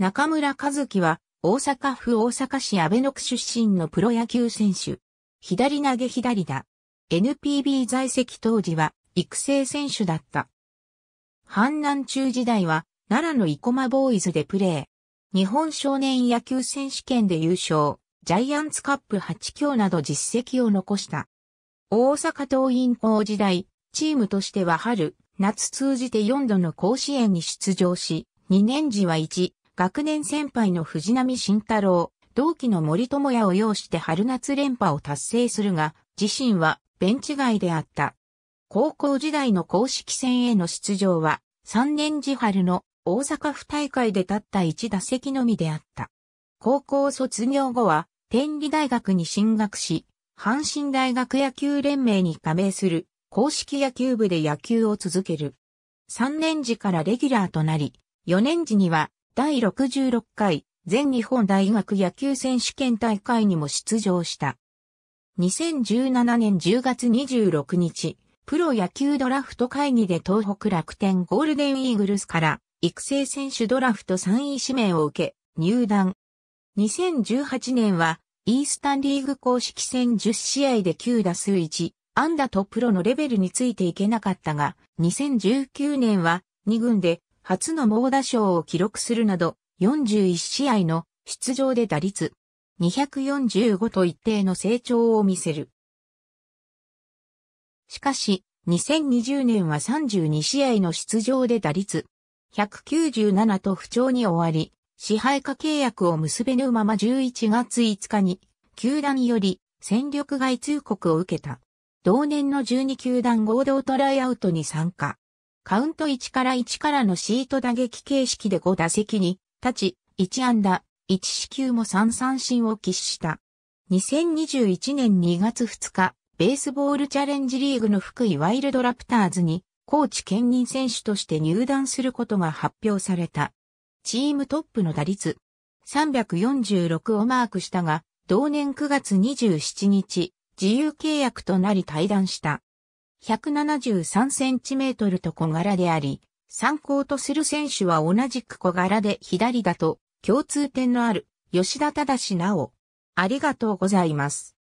中村和樹は、大阪府大阪市安倍野区出身のプロ野球選手。左投げ左打。NPB 在籍当時は、育成選手だった。阪南中時代は、奈良の生駒ボーイズでプレー。日本少年野球選手権で優勝、ジャイアンツカップ8強など実績を残した。大阪桐蔭校時代、チームとしては春、夏通じて4度の甲子園に出場し、2年時は1、学年先輩の藤波慎太郎、同期の森友也を擁して春夏連覇を達成するが、自身はベンチ外であった。高校時代の公式戦への出場は、3年次春の大阪府大会で立った1打席のみであった。高校卒業後は、天理大学に進学し、阪神大学野球連盟に加盟する公式野球部で野球を続ける。3年時からレギュラーとなり、4年時には第66回全日本大学野球選手権大会にも出場した。2017年10月26日、プロ野球ドラフト会議で東北楽天ゴールデンイーグルスから育成選手ドラフト3位指名を受け、入団。2018年は、イースタンリーグ公式戦10試合で9打数1、ンダとプロのレベルについていけなかったが、2019年は2軍で初の猛打賞を記録するなど、41試合の出場で打率245と一定の成長を見せる。しかし、2020年は32試合の出場で打率197と不調に終わり、支配下契約を結べぬまま11月5日に、球団より戦力外通告を受けた。同年の12球団合同トライアウトに参加。カウント1から1からのシート打撃形式で5打席に立ち、1安打、1四球も3三振を喫した。2021年2月2日、ベースボールチャレンジリーグの福井ワイルドラプターズに、コーチ兼任選手として入団することが発表された。チームトップの打率、346をマークしたが、同年9月27日、自由契約となり退団した。1 7 3トルと小柄であり、参考とする選手は同じく小柄で左だと共通点のある吉田正直。ありがとうございます。